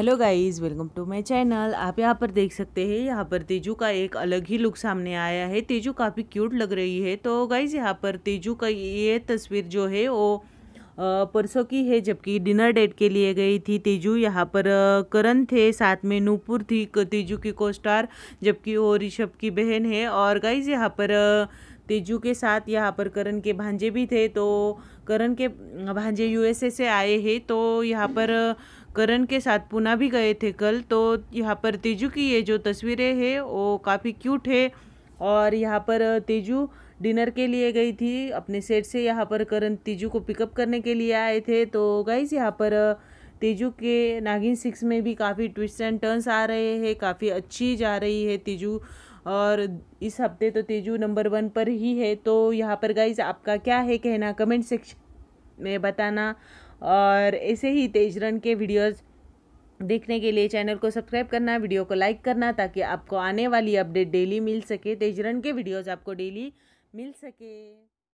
hello guys welcome to my channel आप यहाँ पर देख सकते हैं यहाँ पर तेजू का एक अलग ही लुक सामने आया है तेजू काफ़ी क्यूट लग रही है तो गाइस यहाँ पर तेजू का ये तस्वीर जो है वो परसों की है जबकि डिनर डेट के लिए गई थी तेजू यहाँ पर करण थे साथ में नूपुर थी तेजू की को स्टार जबकि वो ऋषभ की बहन है और गाइज यहाँ पर तेजू के साथ यहाँ पर करण के भांजे भी थे तो करण के भांजे यूएसए से आए हैं तो यहाँ पर करण के साथ पुना भी गए थे कल तो यहाँ पर तेजू की ये जो तस्वीरें हैं वो काफ़ी क्यूट है और यहाँ पर तेजू डिनर के लिए गई थी अपने सेट से यहाँ पर करण तेजू को पिकअप करने के लिए आए थे तो गाइज यहाँ पर तेजू के नागिन सिक्स में भी काफ़ी ट्विस्ट एंड टर्न्स आ रहे हैं काफ़ी अच्छी जा रही है तेजू और इस हफ्ते तो तेजू नंबर वन पर ही है तो यहाँ पर गाइज आपका क्या है कहना कमेंट सेक्शन में बताना और ऐसे ही तेज रन के वीडियोज़ देखने के लिए चैनल को सब्सक्राइब करना वीडियो को लाइक करना ताकि आपको आने वाली अपडेट डेली मिल सके रन के वीडियोज़ आपको डेली मिल सके